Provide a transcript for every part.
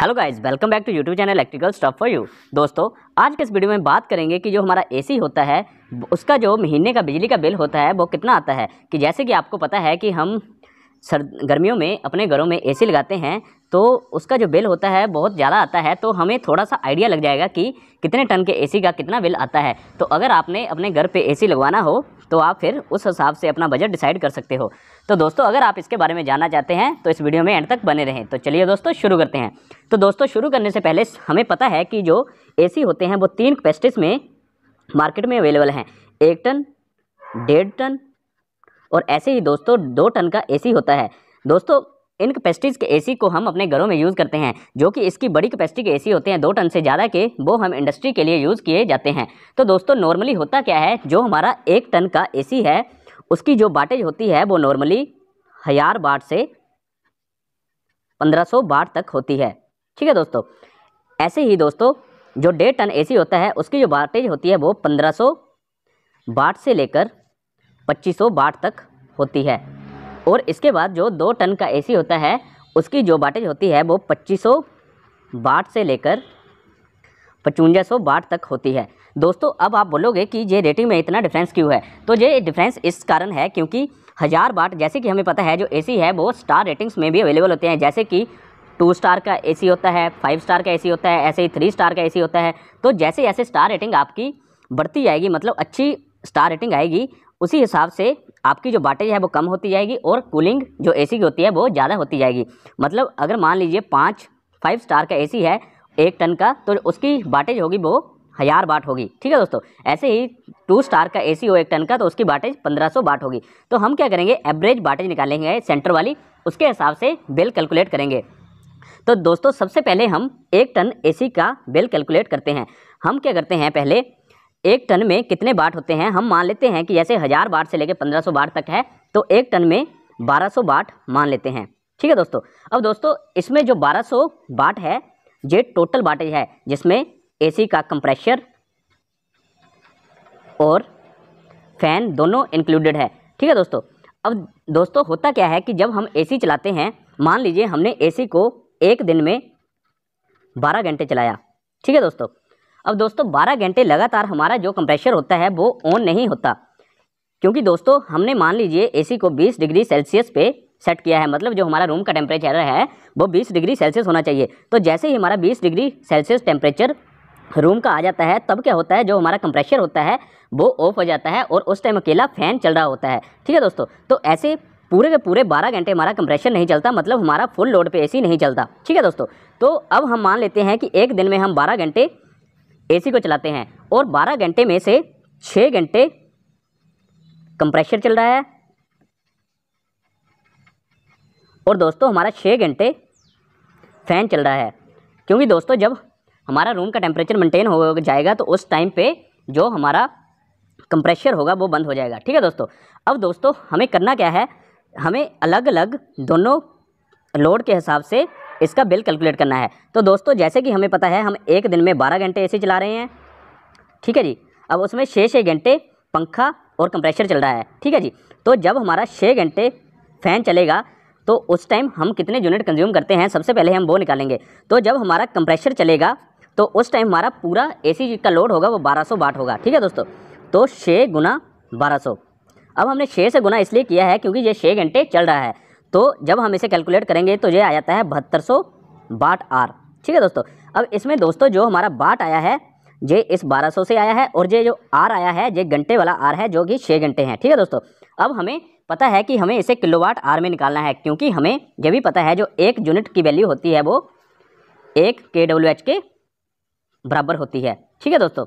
hello guys welcome back to YouTube channel electrical stuff for you दोस्तों आज के इस वीडियो में बात करेंगे कि जो हमारा एसी होता है उसका जो महीने का बिजली का बिल होता है वो कितना आता है कि जैसे कि आपको पता है कि हम सर्द गर्मियों में अपने घरों में ए लगाते हैं तो उसका जो बिल होता है बहुत ज़्यादा आता है तो हमें थोड़ा सा आइडिया लग जाएगा कि कितने टन के एसी का कितना बिल आता है तो अगर आपने अपने घर पे एसी लगवाना हो तो आप फिर उस हिसाब से अपना बजट डिसाइड कर सकते हो तो दोस्तों अगर आप इसके बारे में जानना चाहते हैं तो इस वीडियो में एंड तक बने रहें तो चलिए दोस्तों शुरू करते हैं तो दोस्तों शुरू करने से पहले हमें पता है कि जो ए होते हैं वो तीन कैपेसिटीज़ में मार्केट में अवेलेबल हैं एक टन डेढ़ टन और ऐसे ही दोस्तों दो टन का ए होता है दोस्तों इन कैपेसिटीज़ के एसी को हम अपने घरों में यूज़ करते हैं जो कि इसकी बड़ी कैपेसिटी के एसी होते हैं दो टन से ज़्यादा के वो हम इंडस्ट्री के लिए यूज़ किए जाते हैं तो दोस्तों नॉर्मली होता क्या है जो हमारा एक टन का एसी है उसकी जो बाटेज होती है वो नॉर्मली हज़ार बाट से पंद्रह सौ बाट तक होती है ठीक है दोस्तों ऐसे ही दोस्तों जो डेढ़ टन ए होता है उसकी जो बाटेज होती है वो पंद्रह सौ बाट से लेकर पच्चीस बाट वाट तक होती है और इसके बाद जो दो टन का एसी होता है उसकी जो बाटेज होती है वो पच्चीस सौ से लेकर पचवंजा सौ तक होती है दोस्तों अब आप बोलोगे कि ये रेटिंग में इतना डिफरेंस क्यों है तो ये डिफरेंस इस कारण है क्योंकि हज़ार बाट जैसे कि हमें पता है जो एसी है वो स्टार रेटिंग्स में भी अवेलेबल होते हैं जैसे कि टू स्टार का एसी होता है फाइव स्टार का एसी होता है ऐसे ही थ्री स्टार का एसी होता है तो जैसे जैसे स्टार रेटिंग आपकी बढ़ती जाएगी मतलब अच्छी स्टार रेटिंग आएगी उसी हिसाब से आपकी जो बाटेज है वो कम होती जाएगी और कूलिंग जो एसी की होती है वो ज़्यादा होती जाएगी मतलब अगर मान लीजिए पाँच फाइव स्टार का एसी है एक टन का तो उसकी बाटेज होगी वो हज़ार बाट होगी ठीक है दोस्तों ऐसे ही टू स्टार का एसी हो एक टन का तो उसकी बाटेज पंद्रह सौ बाट होगी तो हम क्या करेंगे एवरेज बाटेज निकालेंगे सेंटर वाली उसके हिसाब से बिल कैलकुलेट करेंगे तो दोस्तों सबसे पहले हम एक टन एसी का बिल कैलकुलेट करते हैं हम क्या करते हैं पहले एक टन में कितने बाट होते हैं हम मान लेते हैं कि जैसे हज़ार बाट से लेकर पंद्रह सौ बाट तक है तो एक टन में बारह सौ बाट मान लेते हैं ठीक है दोस्तों अब दोस्तों इसमें जो बारह सौ बाट है ये टोटल बाटेज है जिसमें एसी का कंप्रेशर और फैन दोनों इंक्लूडेड है ठीक है दोस्तों अब दोस्तों होता क्या है कि जब हम सी चलाते हैं मान लीजिए हमने सी को एक दिन में बारह घंटे चलाया ठीक है दोस्तों अब दोस्तों 12 घंटे लगातार हमारा जो कंप्रेशर होता है वो ऑन नहीं होता क्योंकि दोस्तों हमने मान लीजिए एसी को 20 डिग्री सेल्सियस पे सेट किया है मतलब जो हमारा रूम का टेम्परेचर है वो 20 डिग्री सेल्सियस होना चाहिए तो जैसे ही हमारा 20 डिग्री सेल्सियस टेम्परेचर रूम का आ जाता है तब क्या होता है जो हमारा कंप्रेशर होता है वो ऑफ हो जाता है और उस टाइम अकेला फ़ैन चल रहा होता है ठीक है दोस्तों तो ऐसे पूरे के पूरे 12 घंटे हमारा कंप्रेशन नहीं चलता मतलब हमारा फुल लोड पे एसी नहीं चलता ठीक है दोस्तों तो अब हम मान लेते हैं कि एक दिन में हम 12 घंटे एसी को चलाते हैं और 12 घंटे में से 6 घंटे कंप्रेशर चल रहा है और दोस्तों हमारा 6 घंटे फ़ैन चल रहा है क्योंकि दोस्तों जब हमारा रूम का टेम्परेचर मेंटेन हो जाएगा तो उस टाइम पे जो हमारा कंप्रेशर होगा वो बंद हो जाएगा ठीक है दोस्तों अब दोस्तों हमें करना क्या है हमें अलग अलग दोनों लोड के हिसाब से इसका बिल कैलकुलेट करना है तो दोस्तों जैसे कि हमें पता है हम एक दिन में बारह घंटे ए चला रहे हैं ठीक है जी अब उसमें छः छः घंटे पंखा और कंप्रेशर चल रहा है ठीक है जी तो जब हमारा छः घंटे फ़ैन चलेगा तो उस टाइम हम कितने यूनिट कंज्यूम करते हैं सबसे पहले हम वो निकालेंगे तो जब हमारा कंप्रेशर चलेगा तो उस टाइम हमारा पूरा एसी का लोड होगा वो 1200 वाट होगा ठीक है दोस्तों तो छः गुना बारह अब हमने छः से गुना इसलिए किया है क्योंकि ये छः घंटे चल रहा है तो जब हम इसे कैलकुलेट करेंगे तो ये आ जाता है बहत्तर सौ बाट आर ठीक है दोस्तों अब इसमें दोस्तों जो हमारा बाट आया है ये इस 1200 से आया है और ये जो आर आया है ये घंटे वाला आर है जो कि छः घंटे हैं ठीक है दोस्तों अब हमें पता है कि हमें इसे किलोवाट आर में निकालना है क्योंकि हमें यह भी पता है जो एक यूनिट की वैल्यू होती है वो एक के डब्ल्यू एच के बराबर होती है ठीक है दोस्तों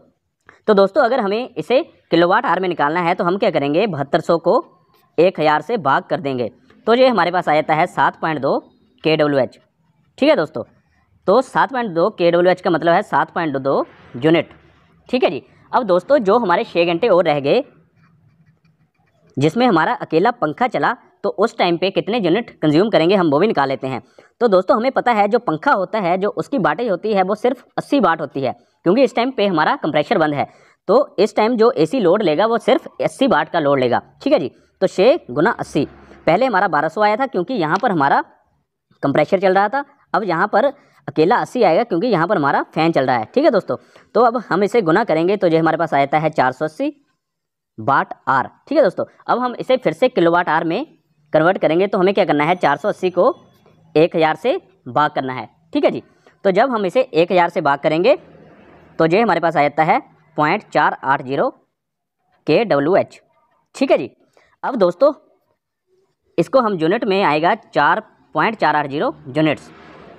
तो दोस्तों अगर हमें इसे किलोवाट आर में निकालना है तो हम क्या करेंगे बहत्तर को एक हज़ार से भाग कर देंगे तो ये हमारे पास आ जाता है सात पॉइंट दो के डब्ल्यू एच ठीक है दोस्तों तो सात पॉइंट दो के डब्ल्यू एच का मतलब है सात पॉइंट दो यूनिट ठीक है जी अब दोस्तों जो हमारे छः घंटे और रह गए जिसमें हमारा अकेला पंखा चला तो उस टाइम पे कितने यूनिट कंज्यूम करेंगे हम वो भी निकाल लेते हैं तो दोस्तों हमें पता है जो पंखा होता है जो उसकी बाटेज होती है वो सिर्फ 80 बाट होती है क्योंकि इस टाइम पे हमारा कंप्रेशर बंद है तो इस टाइम जो एसी लोड लेगा वो सिर्फ 80 बाट का लोड लेगा ठीक है जी तो छः गुना अस्सी पहले हमारा 1200 आया था क्योंकि यहाँ पर हमारा कंप्रेशर चल रहा था अब यहाँ पर अकेला अस्सी आएगा क्योंकि यहाँ पर हमारा फ़ैन चल रहा है ठीक है दोस्तों तो अब हम इसे गुना करेंगे तो जो हमारे पास आ जाता है चार सौ अस्सी वाट आर ठीक है दोस्तों अब हम इसे फिर से किलोवाट आर में कन्वर्ट करेंगे तो हमें क्या करना है चार सौ अस्सी को एक हज़ार से बाग करना है ठीक है जी तो जब हम इसे एक हज़ार से बाग करेंगे तो ये हमारे पास आ जाता है पॉइंट चार आठ जीरो के डब्ल्यू एच ठीक है जी अब दोस्तों इसको हम यूनिट में आएगा चार पॉइंट चार आठ जीरो यूनिट्स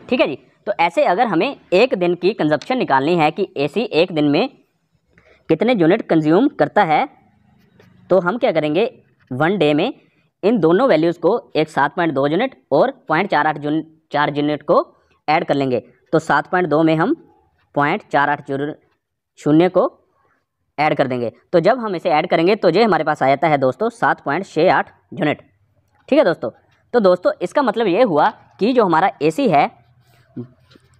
ठीक है जी तो ऐसे अगर हमें एक दिन की कंजप्शन निकालनी है कि एसी एक दिन में कितने यूनिट कंज्यूम करता है तो हम क्या करेंगे वन डे में इन दोनों वैल्यूज़ को एक सात पॉइंट दो यूनिट और पॉइंट चार आठ जून चार यूनिट को ऐड कर लेंगे तो सात पॉइंट दो में हम पॉइंट चार आठ शून्य को ऐड कर देंगे तो जब हम इसे ऐड करेंगे तो ये हमारे पास आ जाता है दोस्तों सात पॉइंट छः आठ यूनिट ठीक है दोस्तों तो दोस्तों इसका मतलब ये हुआ कि जो हमारा ए है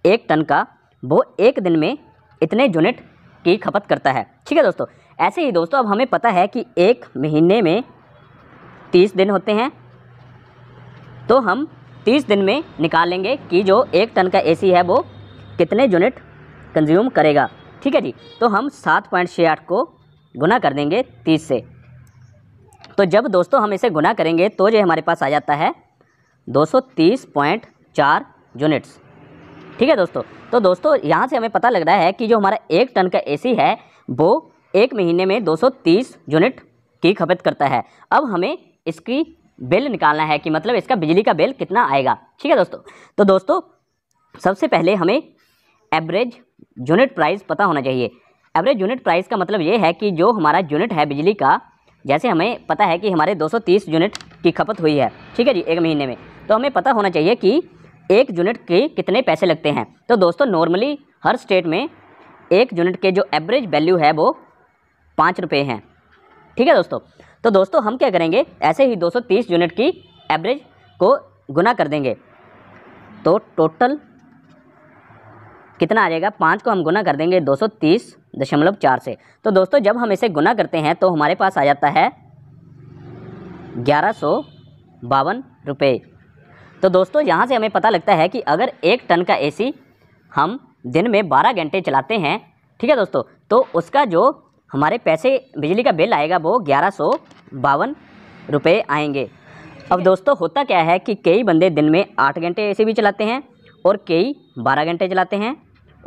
एक टन का वो एक दिन में इतने यूनिट की खपत करता है ठीक है दोस्तों ऐसे ही दोस्तों अब हमें पता है कि एक महीने में तीस दिन होते हैं तो हम तीस दिन में निकालेंगे कि जो एक टन का एसी है वो कितने यूनिट कंज्यूम करेगा ठीक है जी तो हम सात पॉइंट छः आठ को गुना कर देंगे तीस से तो जब दोस्तों हम इसे गुना करेंगे तो जो हमारे पास आ जाता है 230.4 यूनिट्स ठीक है दोस्तों तो दोस्तों यहाँ से हमें पता लग रहा है कि जो हमारा एक टन का ए है वो एक महीने में 230 यूनिट की खपत करता है अब हमें इसकी बिल निकालना है कि मतलब इसका बिजली का बिल कितना आएगा ठीक है दोस्तों तो दोस्तों सबसे पहले हमें एवरेज यूनिट प्राइस पता होना चाहिए एवरेज यूनिट प्राइस का मतलब ये है कि जो हमारा यूनिट है बिजली का जैसे हमें पता है कि हमारे 230 यूनिट की खपत हुई है ठीक है जी एक महीने में तो हमें पता होना चाहिए कि एक यूनिट के कितने पैसे लगते हैं तो दोस्तों नॉर्मली हर स्टेट में एक यूनिट के जो एवरेज वैल्यू है वो पाँच रुपये हैं ठीक है दोस्तों तो दोस्तों हम क्या करेंगे ऐसे ही 230 यूनिट की एवरेज को गुना कर देंगे तो टोटल कितना आ जाएगा पाँच को हम गुना कर देंगे 230 दशमलव चार से तो दोस्तों जब हम इसे गुना करते हैं तो हमारे पास आ जाता है ग्यारह सौ बावन रुपये तो दोस्तों यहाँ से हमें पता लगता है कि अगर एक टन का एसी हम दिन में बारह घंटे चलाते हैं ठीक है दोस्तों तो उसका जो हमारे पैसे बिजली का बिल आएगा वो ग्यारह सौ बावन रुपये आएंगे अब दोस्तों होता क्या है कि कई बंदे दिन में आठ घंटे सी भी चलाते हैं और कई बारह घंटे चलाते हैं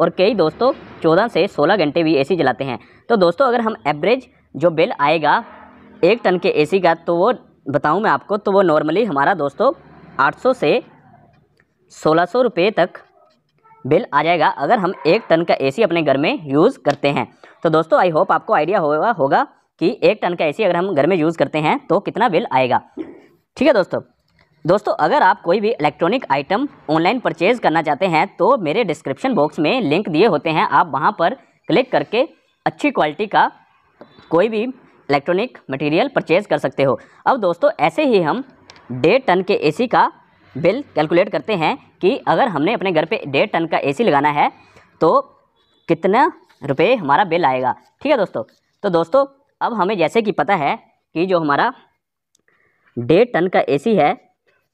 और कई दोस्तों चौदह से सोलह घंटे भी ए चलाते हैं तो दोस्तों अगर हम एवरेज जो बिल आएगा एक टन के ए का तो वो बताऊँ मैं आपको तो वो नॉर्मली हमारा दोस्तों सौ से सौ रुपये तक बिल आ जाएगा अगर हम एक टन का एसी अपने घर में यूज़ करते हैं तो दोस्तों आई होप आपको आइडिया होगा होगा कि एक टन का एसी अगर हम घर में यूज़ करते हैं तो कितना बिल आएगा ठीक है दोस्तों दोस्तों अगर आप कोई भी इलेक्ट्रॉनिक आइटम ऑनलाइन परचेज़ करना चाहते हैं तो मेरे डिस्क्रिप्शन बॉक्स में लिंक दिए होते हैं आप वहाँ पर क्लिक करके अच्छी क्वालिटी का कोई भी इलेक्ट्रॉनिक मटेरियल परचेज़ कर सकते हो अब दोस्तों ऐसे ही हम डेढ़ टन के एसी का बिल कैलकुलेट करते हैं कि अगर हमने अपने घर पे डेढ़ टन का एसी लगाना है तो कितना रुपये हमारा बिल आएगा ठीक है दोस्तों तो दोस्तों अब हमें जैसे कि पता है कि जो हमारा डेढ़ टन का एसी है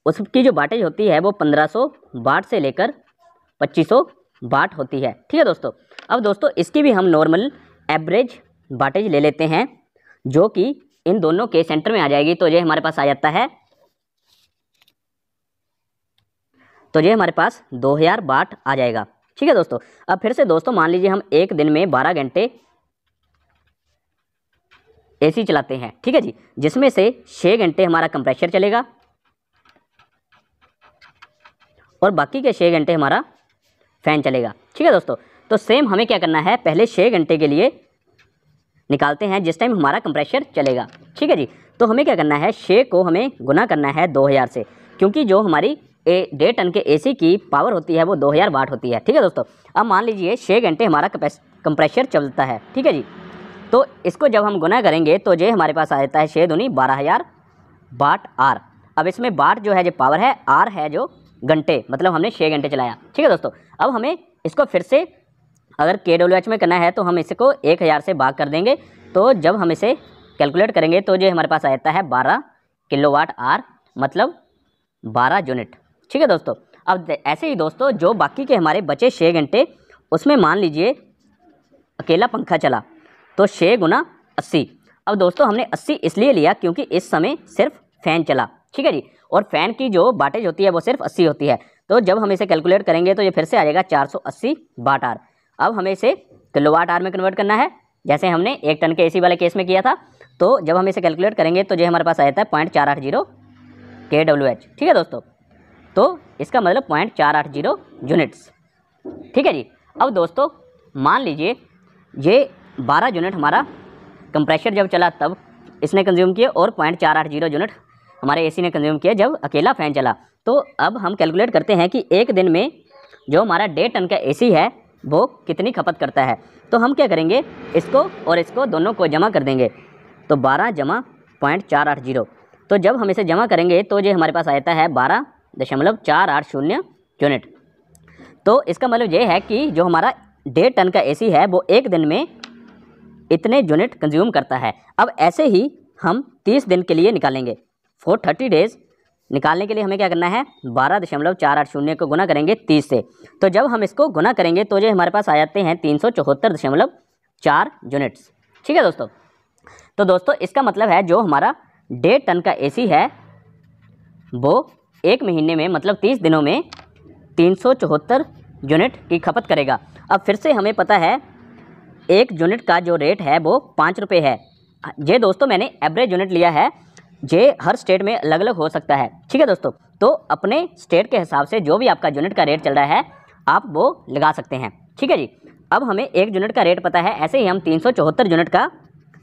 उसकी जो वाटेज होती है वो पंद्रह सौ बाट से लेकर पच्चीस सौ बाट होती है ठीक है दोस्तों अब दोस्तों इसकी भी हम नॉर्मल एवरेज वाटेज ले लेते हैं जो कि इन दोनों के सेंटर में आ जाएगी तो ये हमारे पास आ जाता है तो ये हमारे पास 2000 बाट आ जाएगा ठीक है दोस्तों अब फिर से दोस्तों मान लीजिए हम एक दिन में बारह घंटे एसी चलाते हैं ठीक है जी जिसमें से छः घंटे हमारा कंप्रेशर चलेगा और बाकी के छः घंटे हमारा फ़ैन चलेगा ठीक है दोस्तों तो सेम हमें क्या करना है पहले छः घंटे के लिए निकालते हैं जिस टाइम हमारा कंप्रेशर चलेगा ठीक है जी तो हमें क्या करना है छः को हमें गुना करना है दो हज़ार से क्योंकि जो हमारी ए डेढ़ टन के एसी की पावर होती है वो दो हज़ार वाट होती है ठीक है दोस्तों अब मान लीजिए छः घंटे हमारा कंप्रेशर चलता है ठीक है जी तो इसको जब हम गुना करेंगे तो ये हमारे पास आ जाता है छः दुनी बारह हज़ार बाट आर अब इसमें बाट जो है जो पावर है आर है जो घंटे मतलब हमने छः घंटे चलाया ठीक है दोस्तों अब हमें इसको फिर से अगर के डब्ल्यू एच में करना है तो हम इसको एक हज़ार से भाग कर देंगे तो जब हम इसे कैलकुलेट करेंगे तो ये हमारे पास आ जाता है बारह किलो वाट आर मतलब बारह यूनिट ठीक है दोस्तों अब ऐसे ही दोस्तों जो बाकी के हमारे बचे छः घंटे उसमें मान लीजिए अकेला पंखा चला तो छः गुना अस्सी अब दोस्तों हमने अस्सी इसलिए लिया क्योंकि इस समय सिर्फ फ़ैन चला ठीक है जी और फैन की जो बाटेज होती है वो सिर्फ अस्सी होती है तो जब हम इसे कैलकुलेट करेंगे तो ये फिर से आ जाएगा चार सौ अस्सी बाट आर अब हमें इसे किलो वाट आर में कन्वर्ट करना है जैसे हमने एक टन के एसी वाले केस में किया था तो जब हम इसे कैलकुलेट करेंगे तो ये हमारे पास आ जाता है पॉइंट चार आठ जीरो के डब्ल्यू एच ठीक है दोस्तों तो इसका मतलब पॉइंट चार आठ जीरो यूनिट्स ठीक है जी अब दोस्तों मान लीजिए ये बारह यूनिट हमारा कंप्रेशर जब चला तब इसने कंज्यूम किए और पॉइंट चार आठ जीरो यूनिट हमारे एसी ने कंज्यूम किया जब अकेला फ़ैन चला तो अब हम कैलकुलेट करते हैं कि एक दिन में जो हमारा डेढ़ टन का एसी है वो कितनी खपत करता है तो हम क्या करेंगे इसको और इसको दोनों को जमा कर देंगे तो बारह जमा पॉइंट चार आठ जीरो तो जब हम इसे जमा करेंगे तो ये हमारे पास आता है बारह दशमलव चार आठ शून्य यूनिट तो इसका मतलब ये है कि जो हमारा डेढ़ टन का ए है वो एक दिन में इतने यूनिट कंज्यूम करता है अब ऐसे ही हम तीस दिन के लिए निकालेंगे फोर थर्टी डेज निकालने के लिए हमें क्या करना है बारह दशमलव चार आठ शून्य को गुना करेंगे तीस से तो जब हम इसको गुना करेंगे तो ये हमारे पास आ जाते हैं तीन सौ चौहत्तर दशमलव चार यूनिट्स ठीक है दोस्तों तो दोस्तों इसका मतलब है जो हमारा डेढ़ टन का सी है वो एक महीने में मतलब तीस दिनों में तीन सौ चौहत्तर यूनिट की खपत करेगा अब फिर से हमें पता है एक यूनिट का जो रेट है वो पाँच रुपये है ये दोस्तों मैंने एवरेज यूनिट लिया है ये हर स्टेट में अलग अलग हो सकता है ठीक है दोस्तों तो अपने स्टेट के हिसाब से जो भी आपका यूनिट का रेट चल रहा है आप वो लगा सकते हैं ठीक है जी अब हमें एक यूनिट का रेट पता है ऐसे ही हम तीन यूनिट का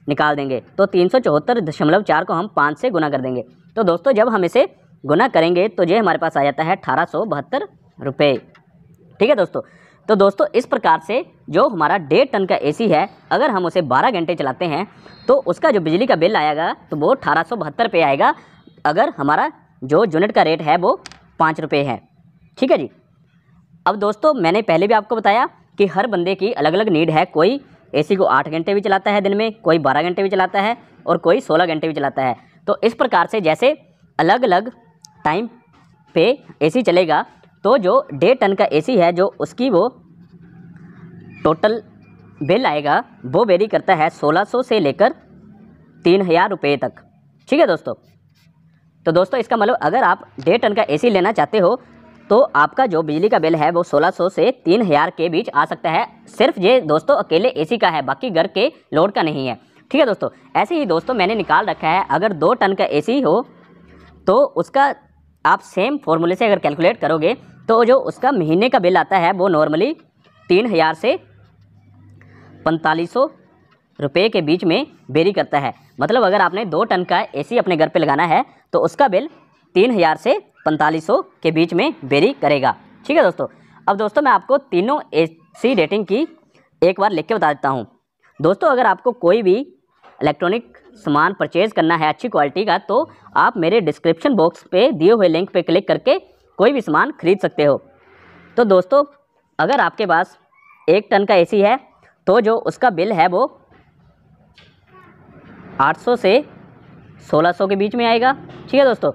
निकाल देंगे तो तीन को हम पाँच से गुना कर देंगे तो दोस्तों जब हम इसे गुना करेंगे तो ये हमारे पास आ जाता है अठारह रुपए ठीक है दोस्तों तो दोस्तों इस प्रकार से जो हमारा डेढ़ टन का एसी है अगर हम उसे 12 घंटे चलाते हैं तो उसका जो बिजली का बिल आएगा तो वो अठारह सौ रुपये आएगा अगर हमारा जो यूनिट का रेट है वो पाँच रुपये है ठीक है जी अब दोस्तों मैंने पहले भी आपको बताया कि हर बंदे की अलग अलग नीड है कोई एसी को आठ घंटे भी चलाता है दिन में कोई बारह घंटे भी चलाता है और कोई सोलह घंटे भी चलाता है तो इस प्रकार से जैसे अलग अलग टाइम पे एसी चलेगा तो जो डेढ़ टन का एसी है जो उसकी वो टोटल बिल आएगा वो वेरी करता है 1600 से लेकर तीन हज़ार रुपये तक ठीक है दोस्तों तो दोस्तों इसका मतलब अगर आप डेढ़ टन का एसी लेना चाहते हो तो आपका जो बिजली का बिल है वो 1600 से तीन हज़ार के बीच आ सकता है सिर्फ ये दोस्तों अकेले एसी का है बाकी घर के लोड का नहीं है ठीक है दोस्तों ऐसे ही दोस्तों मैंने निकाल रखा है अगर दो टन का ए हो तो उसका आप सेम फॉर्मूले से अगर कैलकुलेट करोगे तो जो उसका महीने का बिल आता है वो नॉर्मली तीन हज़ार से पैंतालीस रुपये के बीच में बेरी करता है मतलब अगर आपने दो टन का एसी अपने घर पे लगाना है तो उसका बिल तीन हज़ार से पैंतालीस के बीच में बेरी करेगा ठीक है दोस्तों अब दोस्तों मैं आपको तीनों एसी रेटिंग की एक बार लिख के बता देता हूँ दोस्तों अगर आपको कोई भी इलेक्ट्रॉनिक सामान परचेज़ करना है अच्छी क्वालिटी का तो आप मेरे डिस्क्रिप्शन बॉक्स पे दिए हुए लिंक पे क्लिक करके कोई भी सामान खरीद सकते हो तो दोस्तों अगर आपके पास एक टन का एसी है तो जो उसका बिल है वो 800 से 1600 के बीच में आएगा ठीक है दोस्तों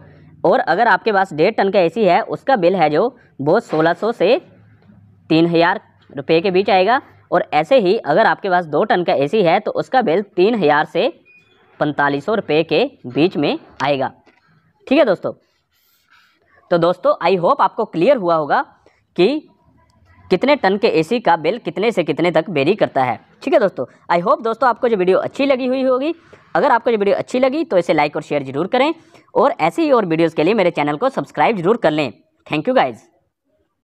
और अगर आपके पास डेढ़ टन का ए है उसका बिल है जो वो 1600 से तीन हज़ार रुपये के बीच आएगा और ऐसे ही अगर आपके पास दो टन का ए है तो उसका बिल तीन हज़ार से पैंतालीस सौ रुपये के बीच में आएगा ठीक है दोस्तों तो दोस्तों आई होप आपको क्लियर हुआ होगा कि कितने टन के एसी का बिल कितने से कितने तक बेरी करता है ठीक है दोस्तों आई होप दोस्तों आपको जो वीडियो अच्छी लगी हुई होगी अगर आपको जो वीडियो अच्छी लगी तो इसे लाइक और शेयर जरूर करें और ऐसे ही और वीडियोज़ के लिए मेरे चैनल को सब्सक्राइब जरूर कर लें थैंक यू गाइज़